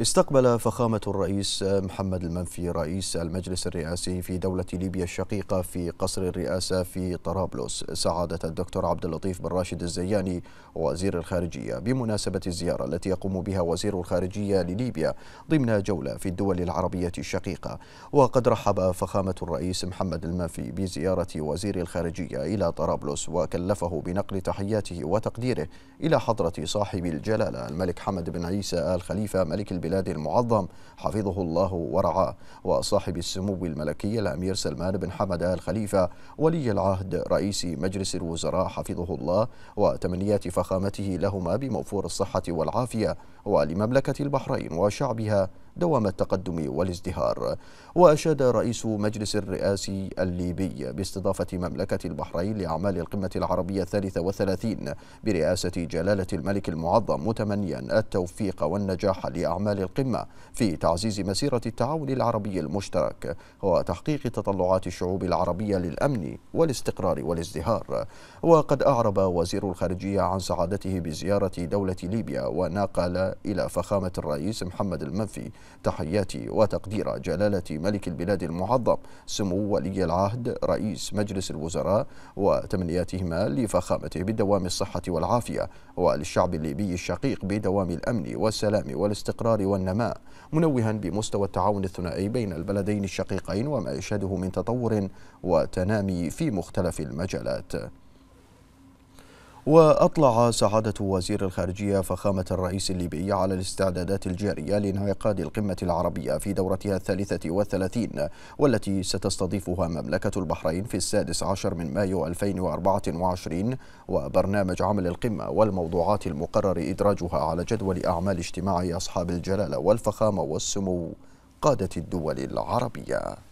استقبل فخامة الرئيس محمد المنفي رئيس المجلس الرئاسي في دولة ليبيا الشقيقة في قصر الرئاسة في طرابلس سعادة الدكتور عبد اللطيف بن راشد الزياني وزير الخارجية بمناسبة الزيارة التي يقوم بها وزير الخارجية لليبيا ضمن جولة في الدول العربية الشقيقة وقد رحب فخامة الرئيس محمد المنفي بزيارة وزير الخارجية إلى طرابلس وكلفه بنقل تحياته وتقديره إلى حضرة صاحب الجلالة الملك حمد بن عيسى آل خليفة ملك البلاد البلاد المعظم حفظه الله ورعاه وصاحب السمو الملكي الأمير سلمان بن حمد آل خليفة ولي العهد رئيس مجلس الوزراء حفظه الله وتمنيات فخامته لهما بموفور الصحة والعافية ولمملكة البحرين وشعبها دوام التقدم والازدهار وأشاد رئيس مجلس الرئاسي الليبي باستضافة مملكة البحرين لأعمال القمة العربية الثالثة والثلاثين برئاسة جلالة الملك المعظم متمنيا التوفيق والنجاح لأعمال القمة في تعزيز مسيرة التعاون العربي المشترك وتحقيق تطلعات الشعوب العربية للأمن والاستقرار والازدهار وقد أعرب وزير الخارجية عن سعادته بزيارة دولة ليبيا وناقل إلى فخامة الرئيس محمد المنفي تحياتي وتقدير جلالة ملك البلاد المعظم سمو ولي العهد رئيس مجلس الوزراء وتمنياتهما لفخامته بدوام الصحة والعافية وللشعب الليبي الشقيق بدوام الأمن والسلام والاستقرار والنماء منوها بمستوى التعاون الثنائي بين البلدين الشقيقين وما يشهده من تطور وتنامي في مختلف المجالات وأطلع سعادة وزير الخارجية فخامة الرئيس الليبي على الاستعدادات الجارية لانعقاد القمة العربية في دورتها الثالثة والثلاثين والتي ستستضيفها مملكة البحرين في السادس عشر من مايو 2024 وبرنامج عمل القمة والموضوعات المقرر إدراجها على جدول أعمال اجتماع أصحاب الجلالة والفخامة والسمو قادة الدول العربية